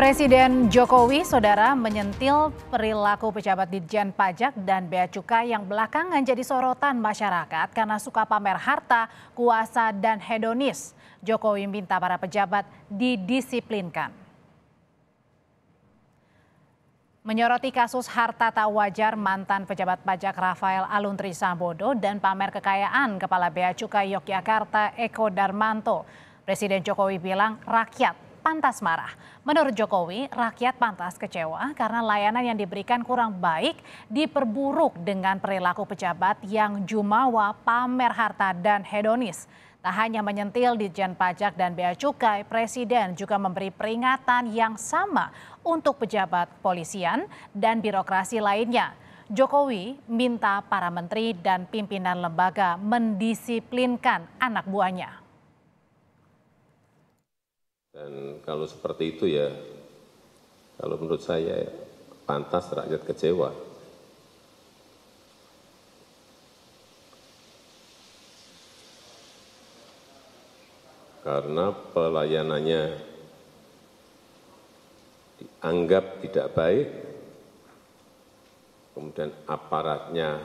Presiden Jokowi, saudara, menyentil perilaku pejabat Ditjen Pajak dan Bea Cukai yang belakangan jadi sorotan masyarakat karena suka pamer harta, kuasa, dan hedonis. Jokowi minta para pejabat didisiplinkan. Menyoroti kasus harta tak wajar mantan pejabat pajak Rafael Aluntri Sambodo dan pamer kekayaan Kepala Bea Cukai Yogyakarta Eko Darmanto. Presiden Jokowi bilang rakyat pantas marah. Menurut Jokowi, rakyat pantas kecewa karena layanan yang diberikan kurang baik diperburuk dengan perilaku pejabat yang jumawa, pamer harta, dan hedonis. Tak hanya menyentil di Jen Pajak dan Bea Cukai, Presiden juga memberi peringatan yang sama untuk pejabat polisian dan birokrasi lainnya. Jokowi minta para menteri dan pimpinan lembaga mendisiplinkan anak buahnya. Dan kalau seperti itu ya, kalau menurut saya ya, pantas rakyat kecewa. Karena pelayanannya dianggap tidak baik, kemudian aparatnya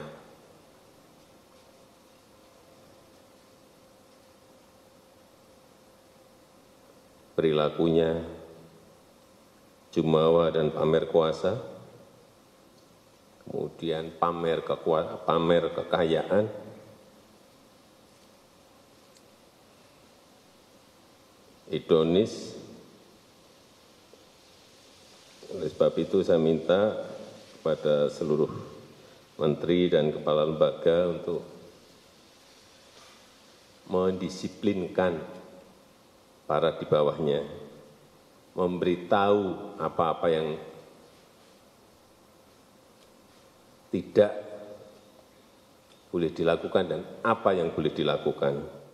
perilakunya, jumawa dan pamer kuasa, kemudian pamer, kekua, pamer kekayaan, idonis. Oleh sebab itu saya minta kepada seluruh menteri dan kepala lembaga untuk mendisiplinkan para di bawahnya, memberitahu apa-apa yang tidak boleh dilakukan dan apa yang boleh dilakukan.